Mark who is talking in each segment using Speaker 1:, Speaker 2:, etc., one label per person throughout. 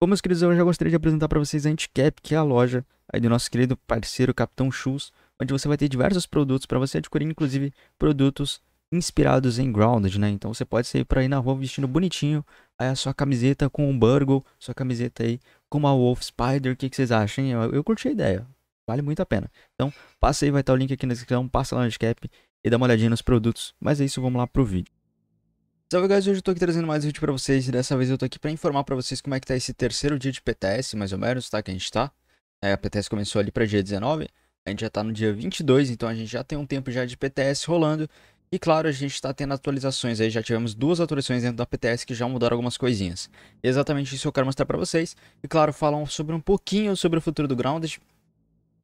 Speaker 1: Como meus queridos, eu já gostaria de apresentar para vocês a Anticap, que é a loja aí do nosso querido parceiro Capitão Shoes, onde você vai ter diversos produtos para você adquirir, inclusive produtos inspirados em Grounded, né? Então você pode sair para ir na rua vestindo bonitinho, aí a sua camiseta com um Burgle, sua camiseta aí com uma Wolf Spider, o que, que, vocês acham? Eu, eu curti a ideia, vale muito a pena. Então passa aí, vai estar o link aqui na descrição, passa lá no Anticap e dá uma olhadinha nos produtos. Mas é isso, vamos lá pro vídeo. Salve guys, hoje eu tô aqui trazendo mais um vídeo pra vocês e dessa vez eu tô aqui pra informar pra vocês como é que tá esse terceiro dia de PTS, mais ou menos, tá? Que a gente tá. É, a PTS começou ali pra dia 19, a gente já tá no dia 22, então a gente já tem um tempo já de PTS rolando. E claro, a gente tá tendo atualizações aí, já tivemos duas atualizações dentro da PTS que já mudaram algumas coisinhas. E exatamente isso eu quero mostrar pra vocês. E claro, falar sobre um pouquinho sobre o futuro do Grounded,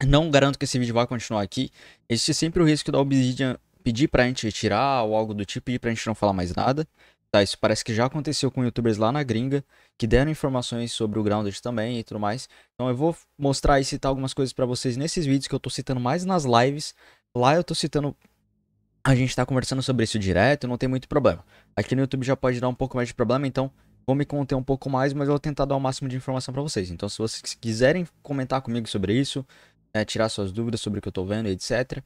Speaker 1: não garanto que esse vídeo vá continuar aqui. Existe sempre o risco da Obsidian pedir pra gente retirar ou algo do tipo, pedir pra gente não falar mais nada. Tá, isso parece que já aconteceu com youtubers lá na gringa, que deram informações sobre o Grounded também e tudo mais. Então eu vou mostrar e citar algumas coisas para vocês nesses vídeos que eu tô citando mais nas lives. Lá eu tô citando. A gente tá conversando sobre isso direto, não tem muito problema. Aqui no YouTube já pode dar um pouco mais de problema, então vou me conter um pouco mais, mas eu vou tentar dar o máximo de informação para vocês. Então se vocês quiserem comentar comigo sobre isso, é, tirar suas dúvidas sobre o que eu tô vendo, etc.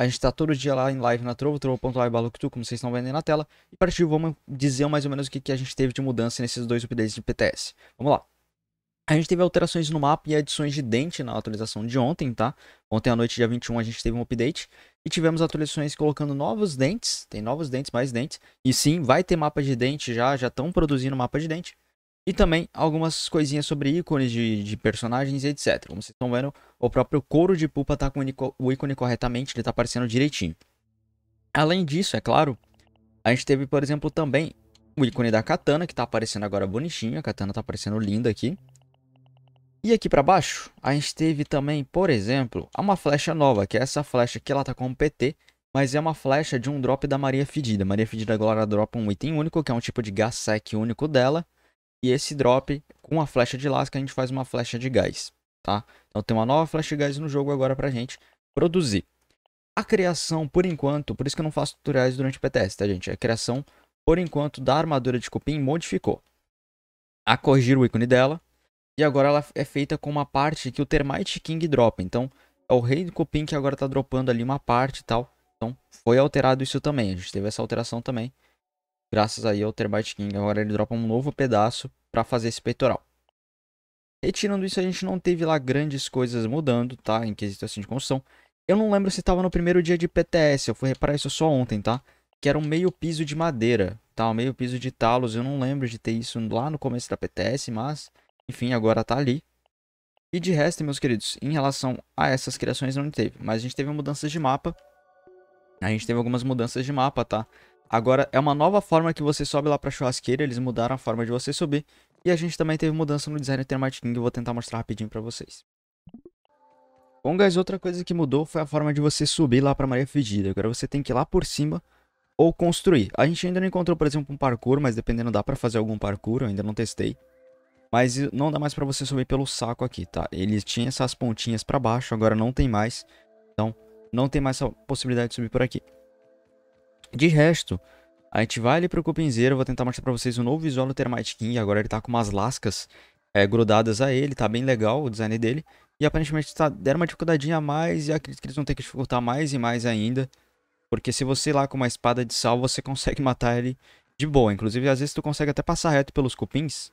Speaker 1: A gente está todo dia lá em live na Trovo, trovo.live.tu, como vocês estão vendo aí na tela. E a partir de vamos dizer mais ou menos o que, que a gente teve de mudança nesses dois updates de PTS. Vamos lá. A gente teve alterações no mapa e adições de dente na atualização de ontem, tá? Ontem à noite, dia 21, a gente teve um update. E tivemos atualizações colocando novos dentes. Tem novos dentes, mais dentes. E sim, vai ter mapa de dente já. Já estão produzindo mapa de dente. E também algumas coisinhas sobre ícones de, de personagens e etc. Como vocês estão vendo, o próprio couro de pupa tá com o ícone corretamente, ele tá aparecendo direitinho. Além disso, é claro, a gente teve, por exemplo, também o ícone da katana, que tá aparecendo agora bonitinho. A katana tá aparecendo linda aqui. E aqui para baixo, a gente teve também, por exemplo, uma flecha nova, que é essa flecha que ela tá com um PT, mas é uma flecha de um drop da Maria Fedida. Maria Fedida agora dropa um item único, que é um tipo de gás único dela. E esse drop, com a flecha de lasca, a gente faz uma flecha de gás, tá? Então tem uma nova flecha de gás no jogo agora pra gente produzir. A criação, por enquanto, por isso que eu não faço tutoriais durante o PTS, tá gente? A criação, por enquanto, da armadura de cupim modificou. A corrigir o ícone dela. E agora ela é feita com uma parte que o Termite King dropa. Então, é o rei do cupim que agora tá dropando ali uma parte e tal. Então, foi alterado isso também. A gente teve essa alteração também graças aí ao Terabyte King. Agora ele dropa um novo pedaço para fazer esse peitoral. Retirando isso, a gente não teve lá grandes coisas mudando, tá? Em quesito assim de construção. Eu não lembro se estava no primeiro dia de PTS, eu fui reparar isso só ontem, tá? Que era um meio piso de madeira, tá? Um meio piso de talos, eu não lembro de ter isso lá no começo da PTS, mas... Enfim, agora tá ali. E de resto, meus queridos, em relação a essas criações não teve. Mas a gente teve mudanças de mapa. A gente teve algumas mudanças de mapa, tá? Agora é uma nova forma que você sobe lá pra churrasqueira, eles mudaram a forma de você subir. E a gente também teve mudança no design do Termite King, vou tentar mostrar rapidinho pra vocês. Bom, guys, outra coisa que mudou foi a forma de você subir lá pra Maria Fedida. Agora você tem que ir lá por cima ou construir. A gente ainda não encontrou, por exemplo, um parkour, mas dependendo dá pra fazer algum parkour, eu ainda não testei. Mas não dá mais pra você subir pelo saco aqui, tá? Ele tinha essas pontinhas pra baixo, agora não tem mais. Então, não tem mais a possibilidade de subir por aqui. De resto, a gente vai ali pro cupinzeiro, vou tentar mostrar pra vocês o novo visual do Termite King. Agora ele tá com umas lascas é, grudadas a ele, tá bem legal o design dele. E aparentemente tá, deram uma dificuldadinha a mais e acredito que eles vão ter que dificultar mais e mais ainda. Porque se você ir lá com uma espada de sal, você consegue matar ele de boa. Inclusive, às vezes tu consegue até passar reto pelos cupins.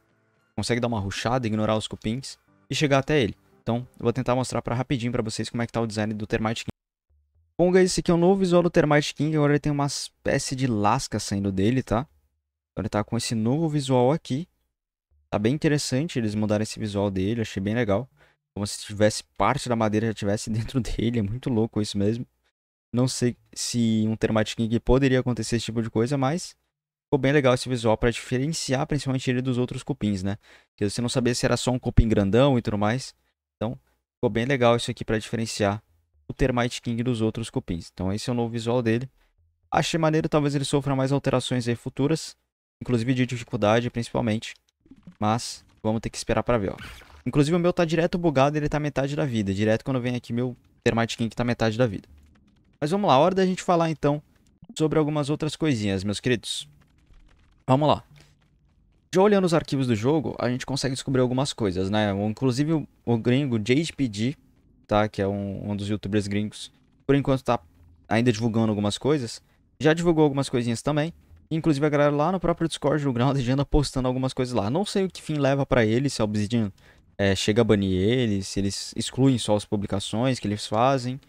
Speaker 1: Consegue dar uma ruchada, ignorar os cupins e chegar até ele. Então, eu vou tentar mostrar pra rapidinho pra vocês como é que tá o design do Termite King. Bom, guys, é esse aqui é o um novo visual do Termite King. Agora ele tem uma espécie de lasca saindo dele, tá? Então ele tá com esse novo visual aqui. Tá bem interessante eles mudarem esse visual dele, achei bem legal. Como se tivesse parte da madeira já tivesse dentro dele, é muito louco isso mesmo. Não sei se um Termite King poderia acontecer esse tipo de coisa, mas ficou bem legal esse visual para diferenciar principalmente ele dos outros cupins, né? Porque você não sabia se era só um cupim grandão e tudo mais. Então, ficou bem legal isso aqui para diferenciar o Termite King dos outros cupins. Então esse é o novo visual dele. Achei maneiro, talvez ele sofra mais alterações aí futuras, inclusive de dificuldade principalmente, mas vamos ter que esperar para ver, ó. Inclusive o meu tá direto bugado, ele tá metade da vida, direto quando vem aqui meu Termite King tá metade da vida. Mas vamos lá, hora da gente falar então sobre algumas outras coisinhas, meus queridos. Vamos lá. Já olhando os arquivos do jogo, a gente consegue descobrir algumas coisas, né? Inclusive o gringo JPG tá? Que é um, um dos youtubers gringos. Por enquanto tá ainda divulgando algumas coisas. Já divulgou algumas coisinhas também. Inclusive a galera lá no próprio Discord do Ground já anda postando algumas coisas lá. Não sei o que fim leva para ele, se a Obsidian é, chega a banir eles, se eles excluem só as publicações que eles fazem.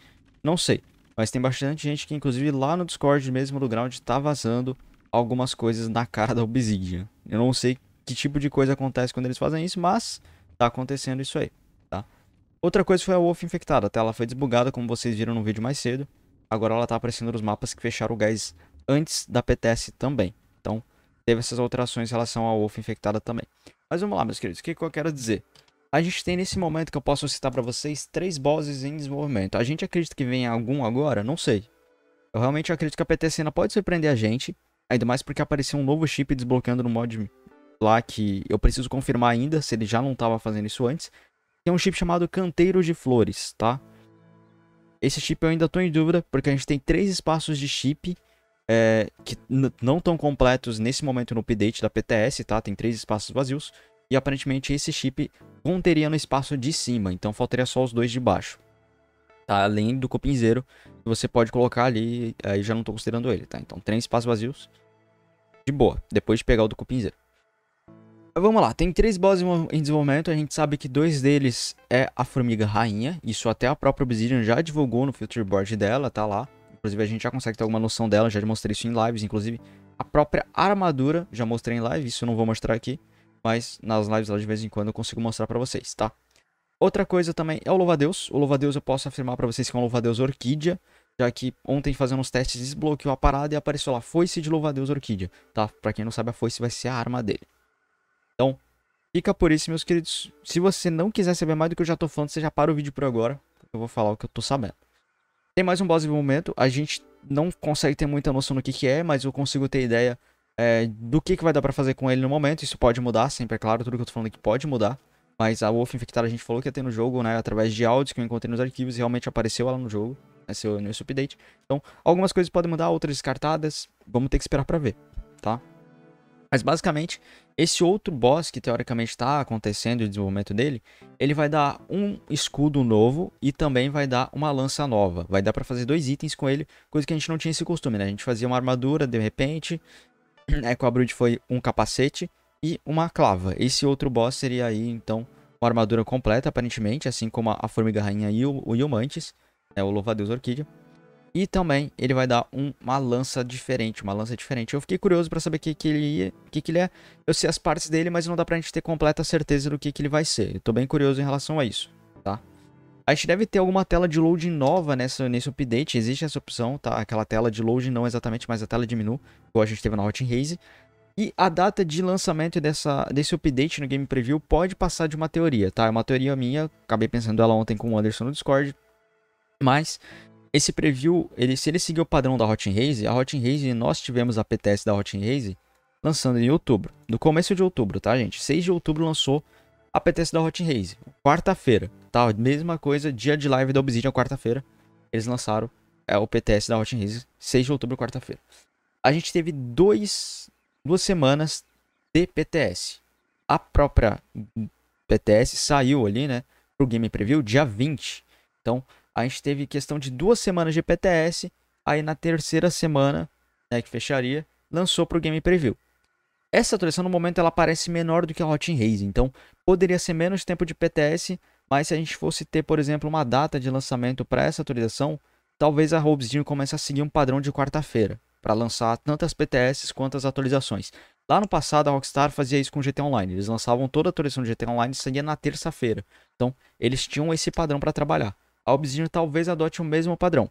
Speaker 1: Não sei. Mas tem bastante gente que, inclusive, lá no Discord mesmo do Ground tá vazando algumas coisas na cara da Obsidian. Eu não sei que tipo de coisa acontece quando eles fazem isso, mas tá acontecendo isso aí. Outra coisa foi a Wolf infectada, a tá? tela foi desbugada, como vocês viram no vídeo mais cedo. Agora ela está aparecendo nos mapas que fecharam o gás antes da PTS também. Então, teve essas alterações em relação à Wolf infectada também. Mas vamos lá, meus queridos, o que, que eu quero dizer? A gente tem nesse momento que eu posso citar para vocês três bosses em desenvolvimento. A gente acredita que venha algum agora? Não sei. Eu realmente acredito que a PTS ainda pode surpreender a gente, ainda mais porque apareceu um novo chip desbloqueando no mod lá que eu preciso confirmar ainda se ele já não estava fazendo isso antes tem um chip chamado Canteiro de Flores, tá? Esse chip eu ainda estou em dúvida, porque a gente tem três espaços de chip é, que não estão completos nesse momento no update da PTS, tá? Tem três espaços vazios. E aparentemente esse chip conteria no espaço de cima, então faltaria só os dois de baixo. Tá? Além do cupinzeiro, que você pode colocar ali, aí já não estou considerando ele, tá? Então, três espaços vazios, de boa, depois de pegar o do cupinzeiro. Vamos lá, tem três bosses em desenvolvimento, a gente sabe que dois deles é a Formiga Rainha, isso até a própria Obsidian já divulgou no Future Board dela, tá lá. Inclusive a gente já consegue ter alguma noção dela, já mostrei isso em lives, inclusive a própria armadura já mostrei em live, isso eu não vou mostrar aqui, mas nas lives lá de vez em quando eu consigo mostrar pra vocês, tá? Outra coisa também é o Louvadeus, o Louvadeus eu posso afirmar pra vocês que é um Louvadeus Orquídea, já que ontem fazendo os testes desbloqueou a parada e apareceu lá Foice de Louvadeus Orquídea, tá? Pra quem não sabe a Foice vai ser a arma dele. Então, fica por isso, meus queridos. Se você não quiser saber mais do que eu já tô falando, você já para o vídeo por agora. Eu vou falar o que eu tô sabendo. Tem mais um boss de momento. A gente não consegue ter muita noção do que, que é, mas eu consigo ter ideia é, do que, que vai dar pra fazer com ele no momento. Isso pode mudar, sempre é claro. Tudo que eu tô falando aqui pode mudar. Mas a Wolf Infectada a gente falou que ia ter no jogo, né? Através de áudios que eu encontrei nos arquivos e realmente apareceu ela no jogo. Esse né, é o nesse update. Então, algumas coisas podem mudar, outras descartadas. Vamos ter que esperar pra ver, tá? Mas basicamente, esse outro boss que teoricamente está acontecendo o desenvolvimento dele, ele vai dar um escudo novo e também vai dar uma lança nova. Vai dar para fazer dois itens com ele, coisa que a gente não tinha esse costume, né? A gente fazia uma armadura de repente, né, com a Brood foi um capacete e uma clava. Esse outro boss seria aí então uma armadura completa aparentemente, assim como a Formiga Rainha e o, o Mantis, né, o Louva-a-Deus Orquídea. E também ele vai dar um, uma lança diferente, uma lança diferente. Eu fiquei curioso para saber o que, que, ele, que, que ele é. Eu sei as partes dele, mas não dá pra gente ter completa certeza do que, que ele vai ser. Eu tô bem curioso em relação a isso, tá? A gente deve ter alguma tela de loading nova nessa, nesse update, existe essa opção, tá? Aquela tela de loading não exatamente, mas a tela de menu, igual a gente teve na Hot Race. E a data de lançamento dessa, desse update no Game Preview pode passar de uma teoria, tá? É uma teoria minha, acabei pensando ela ontem com o Anderson no Discord. Mas esse preview, ele, se ele seguir o padrão da Hot Race, a Hot Race, nós tivemos a PTS da Hot Race lançando em outubro. No começo de outubro, tá, gente? 6 de outubro lançou a PTS da Hot Race. Quarta-feira, tá? Mesma coisa, dia de live da Obsidian, quarta-feira. Eles lançaram é, o PTS da Hot Race, 6 de outubro, quarta-feira. A gente teve dois, duas semanas de PTS. A própria PTS saiu ali, né? Pro Game Preview, dia 20. Então, a gente teve questão de duas semanas de PTS, aí na terceira semana, né, que fecharia, lançou para o Game Preview. Essa atualização no momento ela parece menor do que a Hot Race, então poderia ser menos tempo de PTS, mas se a gente fosse ter, por exemplo, uma data de lançamento para essa atualização, talvez a Hobbs comece a seguir um padrão de quarta-feira, para lançar tantas PTS quanto as atualizações. Lá no passado, a Rockstar fazia isso com o GTA Online. Eles lançavam toda a atualização do GTA Online e saía na terça-feira. Então, eles tinham esse padrão para trabalhar. Obsidian talvez adote o mesmo padrão.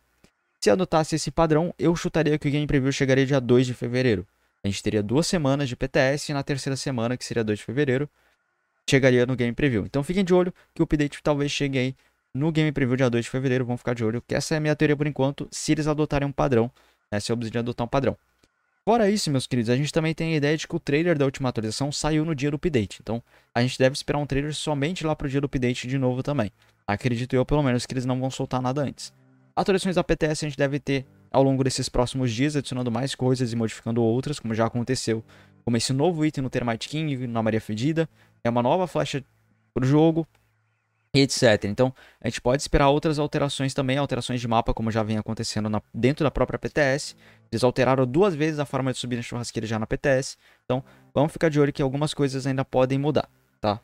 Speaker 1: Se adotasse esse padrão, eu chutaria que o Game Preview chegaria dia 2 de fevereiro. A gente teria duas semanas de PTS e na terceira semana, que seria 2 de fevereiro, chegaria no Game Preview. Então fiquem de olho que o update talvez chegue aí no Game Preview dia 2 de fevereiro. Vamos ficar de olho, que essa é a minha teoria por enquanto, se eles adotarem um padrão, né, se a Obsidian adotar um padrão. Fora isso, meus queridos, a gente também tem a ideia de que o trailer da última atualização saiu no dia do update. Então, a gente deve esperar um trailer somente lá pro dia do update de novo também. Acredito eu, pelo menos, que eles não vão soltar nada antes. Atualizações da PTS a gente deve ter ao longo desses próximos dias, adicionando mais coisas e modificando outras, como já aconteceu. Como esse novo item no Termite King, na Maria Fedida, é uma nova flecha pro jogo, etc. Então, a gente pode esperar outras alterações também, alterações de mapa, como já vem acontecendo na, dentro da própria PTS. Eles alteraram duas vezes a forma de subir na churrasqueira já na PTS. Então, vamos ficar de olho que algumas coisas ainda podem mudar, tá?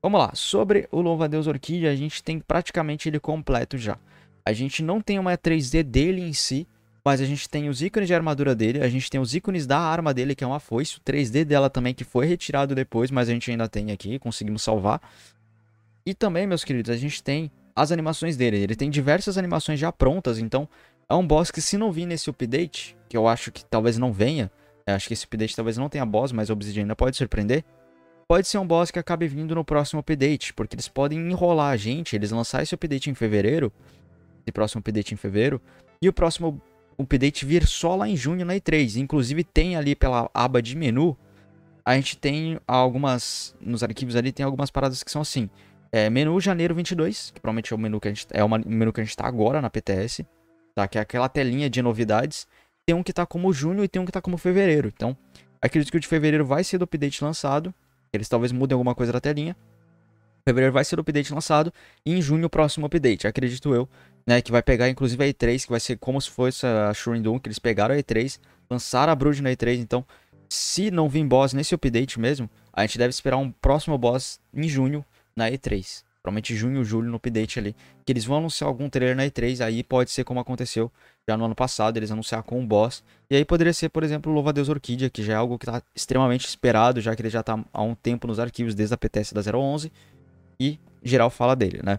Speaker 1: Vamos lá, sobre o louva deus Orquídea, a gente tem praticamente ele completo já. A gente não tem uma 3D dele em si, mas a gente tem os ícones de armadura dele, a gente tem os ícones da arma dele, que é uma foice, o 3D dela também, que foi retirado depois, mas a gente ainda tem aqui, conseguimos salvar. E também, meus queridos, a gente tem as animações dele. Ele tem diversas animações já prontas, então é um boss que se não vir nesse update, que eu acho que talvez não venha, é, acho que esse update talvez não tenha boss, mas o Obsidian ainda pode surpreender pode ser um boss que acabe vindo no próximo update, porque eles podem enrolar a gente, eles lançar esse update em fevereiro, esse próximo update em fevereiro, e o próximo update vir só lá em junho na E3. Inclusive tem ali pela aba de menu, a gente tem algumas, nos arquivos ali tem algumas paradas que são assim, é, menu janeiro 22, que provavelmente é o menu que a gente, é o menu que a gente tá agora na PTS, tá? Que é aquela telinha de novidades, tem um que tá como junho e tem um que tá como fevereiro, então... Acredito que o de fevereiro vai ser do update lançado. Eles talvez mudem alguma coisa da telinha. Em fevereiro vai ser o update lançado. E em junho o próximo update, acredito eu. Né, que vai pegar inclusive a E3, que vai ser como se fosse a Shurin Doom, que eles pegaram a E3, lançaram a Brood na E3. Então, se não vir boss nesse update mesmo, a gente deve esperar um próximo boss em junho na E3. Provavelmente junho, julho no update ali. Que eles vão anunciar algum trailer na E3. Aí pode ser como aconteceu já no ano passado. Eles anunciaram com um boss. E aí poderia ser, por exemplo, Louva Deus Orquídea. Que já é algo que tá extremamente esperado. Já que ele já tá há um tempo nos arquivos desde a PTS da 011. E geral fala dele, né?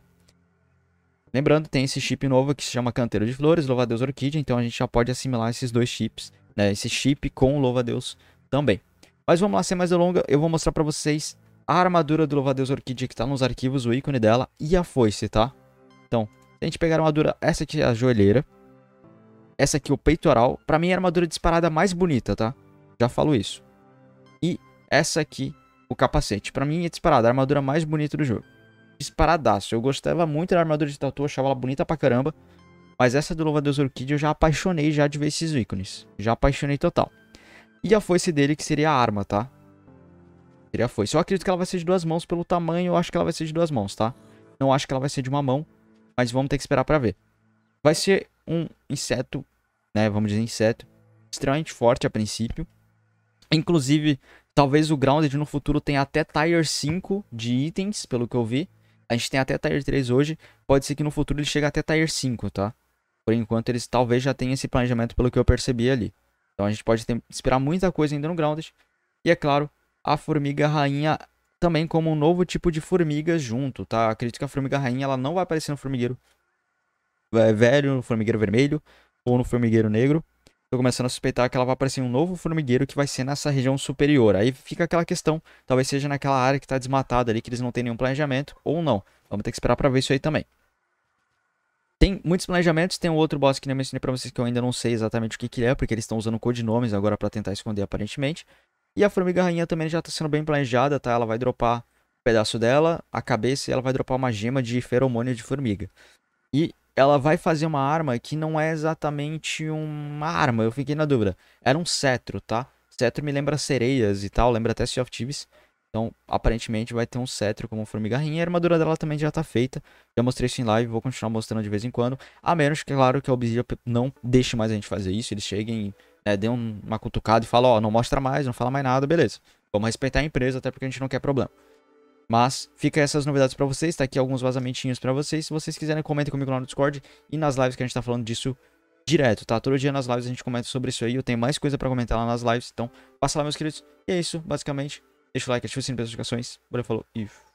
Speaker 1: Lembrando, tem esse chip novo que se chama Canteiro de Flores, Louva Deus Orquídea. Então a gente já pode assimilar esses dois chips. Né? Esse chip com o Louva Deus também. Mas vamos lá, sem mais delongas, eu vou mostrar para vocês a armadura do Louvadeus Orquídea que tá nos arquivos, o ícone dela e a foice, tá? Então, se a gente pegar a armadura, essa aqui é a joelheira. Essa aqui, é o peitoral. Pra mim, é a armadura disparada mais bonita, tá? Já falo isso. E essa aqui, o capacete. Pra mim, é disparada, a armadura mais bonita do jogo. Disparadaço. Eu gostava muito da armadura de tatu, achava ela bonita pra caramba. Mas essa do Louvadeus Orquídea eu já apaixonei já de ver esses ícones. Já apaixonei total. E a foice dele, que seria a arma, tá? Seria foi só Eu acredito que ela vai ser de duas mãos pelo tamanho. Eu acho que ela vai ser de duas mãos, tá? Não acho que ela vai ser de uma mão. Mas vamos ter que esperar pra ver. Vai ser um inseto, né? Vamos dizer inseto. Extremamente forte a princípio. Inclusive, talvez o Grounded no futuro tenha até Tier 5 de itens, pelo que eu vi. A gente tem até Tier 3 hoje. Pode ser que no futuro ele chegue até Tier 5, tá? Por enquanto, eles talvez já tenham esse planejamento, pelo que eu percebi ali. Então a gente pode ter, esperar muita coisa ainda no Grounded. E é claro, a formiga rainha também como um novo tipo de formiga junto, tá? Acredito que a formiga rainha ela não vai aparecer no formigueiro velho, no formigueiro vermelho ou no formigueiro negro. Tô começando a suspeitar que ela vai aparecer em um novo formigueiro que vai ser nessa região superior. Aí fica aquela questão, talvez seja naquela área que tá desmatada ali, que eles não têm nenhum planejamento, ou não. Vamos ter que esperar pra ver isso aí também. Tem muitos planejamentos, tem um outro boss que eu mencionei pra vocês que eu ainda não sei exatamente o que, que é, porque eles estão usando codinomes agora para tentar esconder aparentemente. E a formiga rainha também já está sendo bem planejada, tá? Ela vai dropar um pedaço dela, a cabeça, e ela vai dropar uma gema de feromônio de formiga. E ela vai fazer uma arma que não é exatamente uma arma, eu fiquei na dúvida. Era um cetro, tá? Cetro me lembra sereias e tal, lembra até Sea of Thieves. Então, aparentemente vai ter um cetro como formiga rainha. A armadura dela também já tá feita. Já mostrei isso em live, vou continuar mostrando de vez em quando. A menos claro, que a Obsidian não deixe mais a gente fazer isso. Eles cheguem né, dê um, uma cutucada e fala, ó, não mostra mais, não fala mais nada, beleza. Vamos respeitar a empresa, até porque a gente não quer problema. Mas fica essas novidades para vocês, tá aqui alguns vazamentinhos para vocês. Se vocês quiserem, comentem comigo lá no Discord e nas lives que a gente tá falando disso direto, tá? Todo dia nas lives a gente comenta sobre isso aí. Eu tenho mais coisa para comentar lá nas lives, então passa lá, meus queridos. E é isso, basicamente. Deixa o like, ativa o sininho das notificações. Bora, falou e